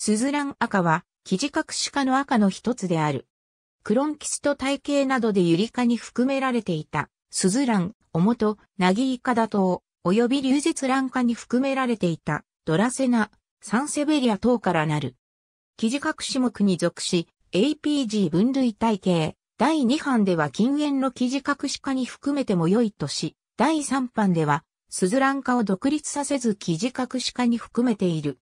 スズラン赤は、生地隠し科の赤の一つである。クロンキスト体系などでユリ科に含められていた、スズラン、オモト、ナギイカダ島、及び流絶ン科に含められていた、ドラセナ、サンセベリア等からなる。生地隠し目に属し、APG 分類体系、第2版では禁煙の生地隠し科に含めても良いとし、第3版では、スズラン科を独立させず生地隠し科に含めている。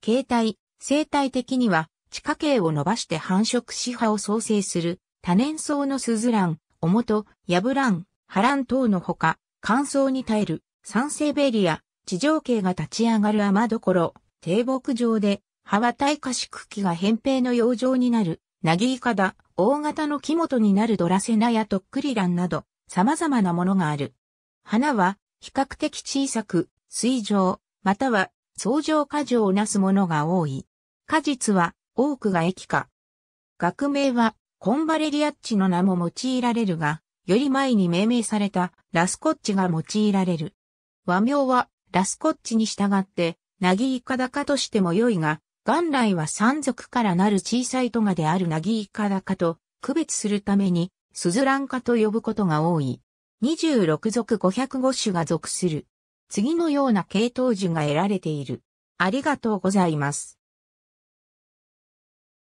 形態、生態的には地下茎を伸ばして繁殖し葉を創生する多年草のスズラン、オモト、ヤブラン、ハラン等のほか、乾燥に耐える酸性ベリア、地上茎が立ち上がる雨どころ、低木上で、葉は耐火し茎が扁平の養生になる、ナギイカダ、大型の木元になるドラセナやトックリランなど、様々なものがある。花は、比較的小さく、水上、または、草状果樹をなすものが多い。果実は多くが液化。学名はコンバレリアッチの名も用いられるが、より前に命名されたラスコッチが用いられる。和名はラスコッチに従って、ナギイカダカとしても良いが、元来は山族からなる小さいトガであるナギイカダカと区別するために、スズランカと呼ぶことが多い。26属505種が属する。次のような系統樹が得られている。ありがとうございます。